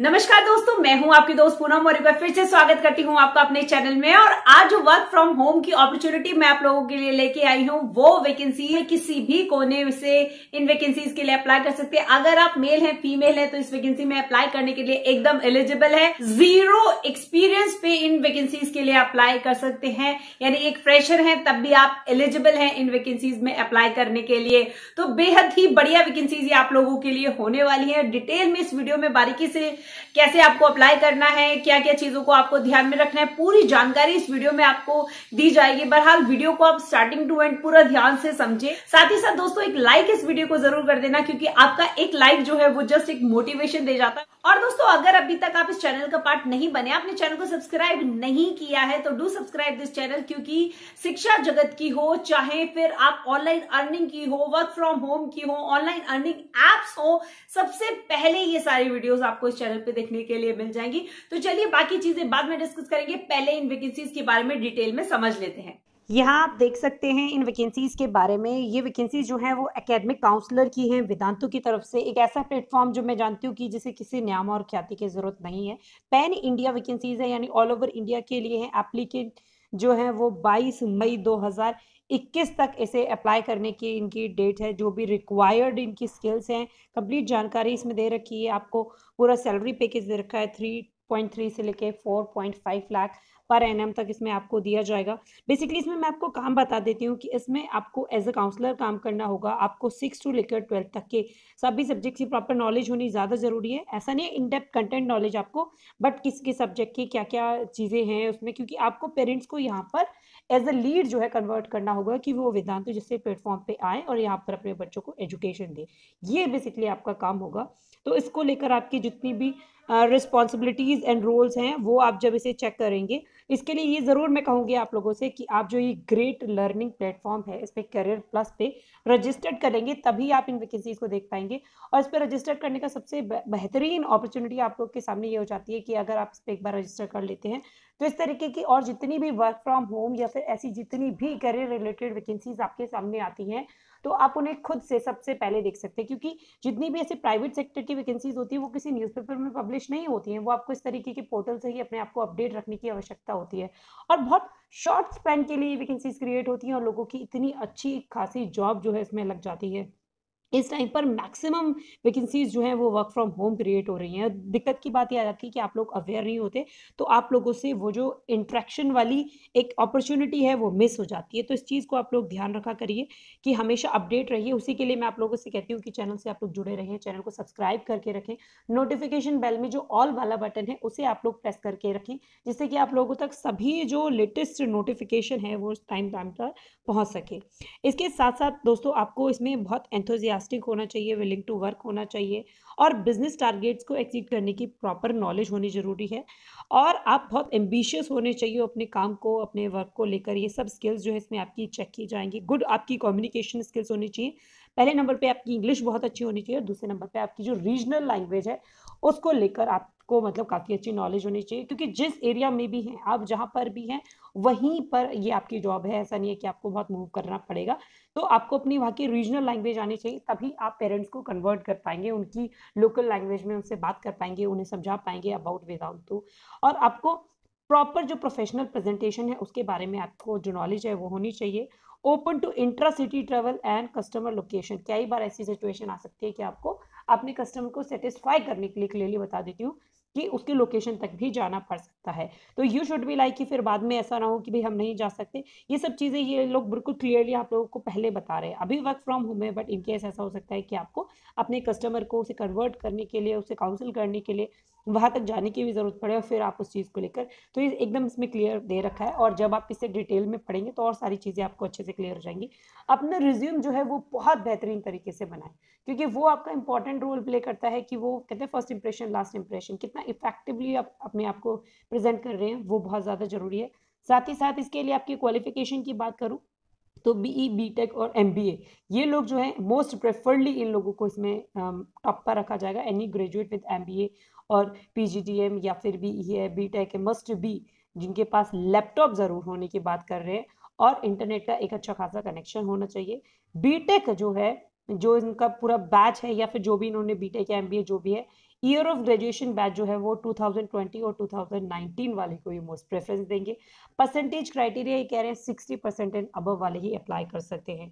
नमस्कार दोस्तों मैं हूं आपकी दोस्त पूनम और एक बार फिर से स्वागत करती हूं आपका अपने चैनल में और आज जो वर्क फ्रॉम होम की अपॉर्चुनिटी मैं आप लोगों के लिए लेके आई हूं वो वैकेंसी है किसी भी कोने से इन वैकेंसीज के लिए अप्लाई कर सकते हैं अगर आप मेल हैं फीमेल हैं तो इस वैकेंसी में अप्लाई करने के लिए एकदम एलिजिबल है जीरो एक्सपीरियंस पे इन वैकेंसीज के लिए अप्लाई कर सकते हैं यानी एक फ्रेशर है तब भी आप एलिजिबल है इन वैकेंसीज में अप्लाई करने के लिए तो बेहद ही बढ़िया वैकेंसीज आप लोगों के लिए होने वाली है डिटेल में इस वीडियो में बारीकी से कैसे आपको अप्लाई करना है क्या क्या चीजों को आपको ध्यान में रखना है पूरी जानकारी इस वीडियो में आपको दी जाएगी बहरहाल वीडियो को आप स्टार्टिंग टू एंड पूरा ध्यान से समझे साथ ही साथ दोस्तों एक लाइक इस वीडियो को जरूर कर देना क्योंकि आपका एक लाइक जो है वो जस्ट एक मोटिवेशन दे जाता है और दोस्तों अगर अभी तक आप इस चैनल का पार्ट नहीं बने आपने चैनल को सब्सक्राइब नहीं किया है तो डू सब्सक्राइब दिस चैनल क्योंकि शिक्षा जगत की हो चाहे फिर आप ऑनलाइन अर्निंग की हो वर्क फ्रॉम होम की हो ऑनलाइन अर्निंग एप्स हो सबसे पहले ये सारी वीडियोस आपको इस चैनल चैनल पे देखने के लिए मिल जाएंगी तो चलिए बाकी चीजें बाद में डिस्कस करेंगे पहले इन वैकेंसीज के बारे में डिटेल में समझ लेते हैं यहाँ आप देख सकते हैं इन वैकेंसीज़ के बारे में ये वैकेंसीज जो हैं वो एकेडमिक काउंसलर की हैं वेदांतों की तरफ से एक ऐसा प्लेटफॉर्म जो मैं जानती हूँ कि जिसे किसी नियाम और ख्याति की ज़रूरत नहीं है पैन इंडिया वैकेंसीज़ है यानी ऑल ओवर इंडिया के लिए हैं एप्लीकेट जो है वो 22 मई 21 तक इसे अप्लाई करने की इनकी डेट है जो भी रिक्वायर्ड इनकी स्किल्स हैं कंप्लीट जानकारी इसमें दे रखी है आपको पूरा सैलरी पैकेज दे रखा है थ्री पॉइंट थ्री से लेके फोर पॉइंट फाइव लाख पर एन तक इसमें आपको दिया जाएगा बेसिकली इसमें मैं आपको काम बता देती हूँ कि इसमें आपको एज अ काउंसलर काम करना होगा आपको सिक्स टू लेकर ट्वेल्थ तक के सभी सब्जेक्ट की प्रॉपर नॉलेज होनी ज़्यादा ज़रूरी है ऐसा नहीं है इनडेप्थ कंटेंट नॉलेज आपको बट किस किस सब्जेक्ट की क्या क्या चीज़ें हैं उसमें क्योंकि आपको पेरेंट्स को यहाँ पर एज अ लीड जो है कन्वर्ट करना होगा कि वो वेदांत जिससे प्लेटफॉर्म पे आए और यहाँ पर अपने बच्चों को एजुकेशन दे ये बेसिकली आपका काम होगा तो इसको लेकर आपकी जितनी भी रिस्पॉन्सिबिलिटीज़ एंड रोल्स हैं वो आप जब इसे चेक करेंगे इसके लिए ये ज़रूर मैं कहूँगी आप लोगों से कि आप जो ये ग्रेट लर्निंग प्लेटफॉर्म है इस पर करियर प्लस पे रजिस्टर्ड करेंगे तभी आप इन वैकेंसीज को देख पाएंगे और इस पर रजिस्टर्ड करने का सबसे बेहतरीन अपॉर्चुनिटी आप लोग के सामने ये हो जाती है कि अगर आप इस पर एक बार रजिस्टर कर लेते हैं तो इस तरीके की और जितनी भी वर्क फ्रॉम होम या फिर ऐसी जितनी भी करियर रिलेटेड वैकेंसीज आपके सामने आती हैं तो आप उन्हें खुद से सबसे पहले देख सकते हैं क्योंकि जितनी भी ऐसे प्राइवेट सेक्टर की वैकेंसीज होती है वो किसी न्यूज़पेपर में पब्लिश नहीं होती हैं वो आपको इस तरीके के पोर्टल से ही अपने आप को अपडेट रखने की आवश्यकता होती है और बहुत शॉर्ट स्पैन के लिए वैकेंसीज क्रिएट होती हैं और लोगों की इतनी अच्छी खासी जॉब जो है इसमें लग जाती है इस टाइम पर मैक्सिमम वैकेंसीज जो हैं वो वर्क फ्रॉम होम क्रिएट हो रही हैं दिक्कत की बात ये आ जाती है कि आप लोग अवेयर नहीं होते तो आप लोगों से वो जो इंट्रैक्शन वाली एक अपॉर्चुनिटी है वो मिस हो जाती है तो इस चीज़ को आप लोग ध्यान रखा करिए कि हमेशा अपडेट रहिए उसी के लिए मैं आप लोगों से कहती हूँ कि चैनल से आप लोग जुड़े रहें चैनल को सब्सक्राइब करके रखें नोटिफिकेशन बेल में जो ऑल वाला बटन है उसे आप लोग प्रेस करके रखें जिससे कि आप लोगों तक सभी जो लेटेस्ट नोटिफिकेशन है वो टाइम टाइम पर पहुँच सके इसके साथ साथ दोस्तों आपको इसमें बहुत एंथोजिया इंटरेस्टिंग होना चाहिए विलिंग टू वर्क होना चाहिए और बिजनेस टारगेट्स को एक्सीड करने की प्रॉपर नॉलेज होनी ज़रूरी है और आप बहुत एम्बिशियस होने चाहिए अपने काम को अपने वर्क को लेकर ये सब स्किल्स जो है इसमें आपकी चेक की जाएंगी गुड आपकी कम्युनिकेशन स्किल्स होनी चाहिए पहले नंबर पर आपकी इंग्लिश बहुत अच्छी होनी चाहिए और दूसरे नंबर पर आपकी जो रीजनल लैंग्वेज है उसको लेकर आप को मतलब काफ़ी अच्छी नॉलेज होनी चाहिए क्योंकि जिस एरिया में भी हैं आप जहाँ पर भी हैं वहीं पर ये आपकी जॉब है ऐसा नहीं है कि आपको बहुत मूव करना पड़ेगा तो आपको अपनी वहाँ की रीजनल लैंग्वेज आनी चाहिए तभी आप पेरेंट्स को कन्वर्ट कर पाएंगे उनकी लोकल लैंग्वेज में उनसे बात कर पाएंगे उन्हें समझा पाएंगे अबाउट तो और आपको प्रॉपर जो प्रोफेशनल प्रेजेंटेशन है उसके बारे में आपको जो नॉलेज है वो होनी चाहिए open to intra city travel and customer location कई बार ऐसी सिचुएशन आ सकती है कि आपको अपने कस्टमर को सेटिस्फाई करने के लिए क्लियरली बता देती हूँ कि उसकी लोकेशन तक भी जाना पड़ सकता है तो यू शुड बी लाइक कि फिर बाद में ऐसा ना हो कि भाई हम नहीं जा सकते ये सब चीज़ें ये लोग बिल्कुल क्लियरली आप लोगों को पहले बता रहे हैं अभी वर्क फ्रॉम होम है बट इनकेस ऐसा हो सकता है कि आपको अपने कस्टमर को उसे कन्वर्ट करने के लिए उसे काउंसिल करने के लिए वहाँ तक जाने की भी ज़रूरत पड़े और फिर आप उस चीज़ को लेकर तो ये एकदम इसमें क्लियर दे रखा है और जब आप इसे डिटेल में पढ़ेंगे तो और सारी चीज़ें आपको अच्छे से क्लियर हो जाएंगी अपना रिज्यूम जो है वो बहुत बेहतरीन तरीके से बनाए क्योंकि वो आपका इंपॉर्टेंट रोल प्ले करता है कि वो कहते हैं फर्स्ट इंप्रेशन लास्ट इंप्रेशन कितना इफेक्टिवली आप अपने आप को प्रेजेंट कर रहे हैं वो बहुत ज़्यादा ज़रूरी है साथ ही साथ इसके लिए आपकी क्वालिफिकेशन की बात करूँ तो बीई टेक e, और एम बी ए ये लोग जो है मोस्ट प्रेफर्डली इन लोगों को इसमें टॉप पर रखा जाएगा एनी ग्रेजुएट विद ए और पी या फिर बी है बी टेक मस्ट बी जिनके पास लैपटॉप ज़रूर होने की बात कर रहे हैं और इंटरनेट का एक अच्छा खासा कनेक्शन होना चाहिए बी जो है जो इनका पूरा बैच है या फिर जो भी इन्होंने बी टेक या जो भी है ईयर ऑफ ग्रेजुएशन बैच जो है वो 2020 और 2019 वाले को ही मोस्ट प्रेफरेंस देंगे परसेंटेज क्राइटेरिया ये कह रहे हैं 60 परसेंट एंड अबव वाले ही अप्लाई कर सकते हैं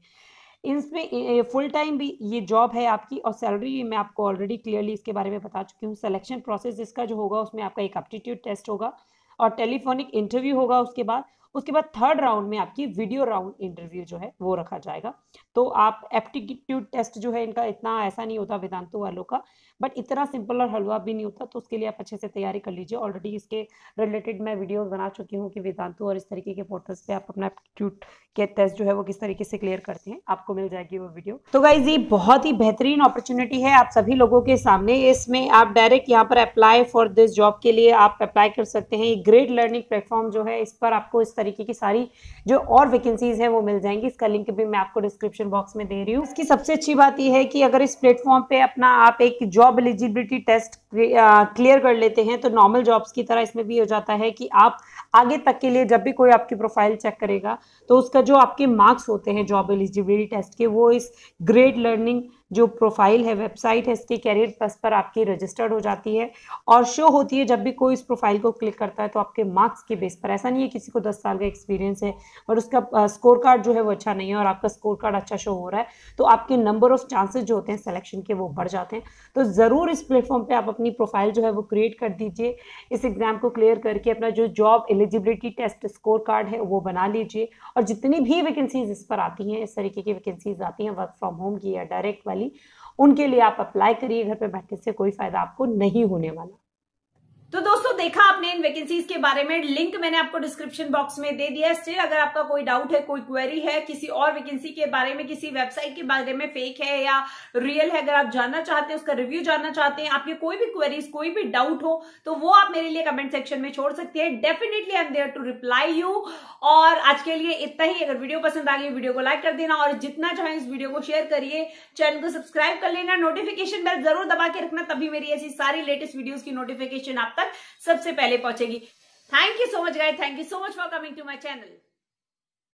इसमें फुल टाइम भी ये जॉब है आपकी और सैलरी मैं आपको ऑलरेडी क्लियरली इसके बारे में बता चुकी हूँ सिलेक्शन प्रोसेस इसका जो होगा उसमें आपका एक एप्टीट्यूड टेस्ट होगा और टेलीफोनिक इंटरव्यू होगा उसके बाद उसके बाद थर्ड राउंड में आपकी वीडियो राउंड इंटरव्यू जो है वो रखा जाएगा तो आप एप्टीट्यूड टेस्ट जो है इनका इतना ऐसा नहीं होता वेदांतो वालों का बट इतना सिंपल और हलवा भी नहीं होता तो उसके लिए आप अच्छे से तैयारी कर लीजिए ऑलरेडी इसके रिलेटेड मैं वीडियोस बना चुकी हूँ कि वेदांतु और इस तरीके के पोर्टल्स पे आप अपना एप्टीट्यूड के टेस्ट जो है वो किस तरीके से क्लियर करते हैं आपको मिल जाएगी वो वीडियो तो गाइज ये बहुत ही बेहतरीन अपॉर्चुनिटी है आप सभी लोगों के सामने इसमें आप डायरेक्ट यहाँ पर अप्लाई फॉर दिस जॉब के लिए आप अप्लाई कर सकते हैं ग्रेड ग्रेट लर्निंग प्लेटफॉर्म जो है इस पर आपको इस तरीके की सारी जो और वैकेंसीज है वो मिल जाएंगी इसका लिंक भी मैं आपको डिस्क्रिप्शन बॉक्स में दे रही हूँ इसकी सबसे अच्छी बात यह है कि अगर इस प्लेटफॉर्म पे अपना आप एक job job eligibility test clear कर लेते हैं तो नॉर्मल जॉब्स की तरह इसमें भी हो जाता है कि आप आगे तक के लिए जब भी कोई आपकी प्रोफाइल चेक करेगा तो उसका जो आपके मार्क्स होते हैं जॉब एलिजिबिलिटी टेस्ट के वो इस ग्रेड लर्निंग जो प्रोफाइल है वेबसाइट है इसके कैरियर प्लस पर आपकी रजिस्टर्ड हो जाती है और शो होती है जब भी कोई इस प्रोफाइल को क्लिक करता है तो आपके मार्क्स के बेस पर ऐसा नहीं है किसी को दस साल का एक्सपीरियंस है और उसका स्कोर कार्ड जो है वो अच्छा नहीं है और आपका स्कोर कार्ड अच्छा शो हो रहा है तो आपके नंबर ऑफ चांसेज जो होते हैं सेलेक्शन के वो बढ़ जाते हैं तो ज़रूर इस प्लेटफॉर्म पर आप अपनी प्रोफाइल जो है वो क्रिएट कर दीजिए इस एग्ज़ाम को क्लियर करके अपना जो job eligibility test score card है वो बना लीजिए और जितनी भी वैकेंसीज इस पर आती हैं इस तरीके की वैकेंसीज आती हैं वर्क फ्रॉम होम की या डायरेक्ट वाली वाली उनके लिए आप अप्लाई करिए घर पे बैठने से कोई फ़ायदा आपको नहीं होने वाला तो दोस्तों देखा आपने इन वैकेंसीज के बारे में लिंक मैंने आपको डिस्क्रिप्शन बॉक्स में दे दिया है स्टिल अगर आपका कोई डाउट है कोई क्वेरी है किसी और वैकेंसी के बारे में किसी वेबसाइट के बारे में फेक है या रियल है अगर आप जानना चाहते हैं उसका रिव्यू जानना चाहते हैं आपकी कोई भी क्वेरीज कोई भी डाउट हो तो वो आप मेरे लिए कमेंट सेक्शन में छोड़ सकते हैं definitely I am there to reply you और आज के लिए इतना ही अगर वीडियो पसंद आ गई वीडियो को लाइक कर देना और जितना चाहे इस वीडियो को शेयर करिए चैनल को सब्सक्राइब कर लेना नोटिफिकेशन बेल जरूर दबा के रखना तभी मेरी ऐसी सारी लेटेस्ट वीडियोज की नोटिफिकेशन आप तक पर सबसे पहले पहुंचेगी thank you so much guide thank you so much for coming to my channel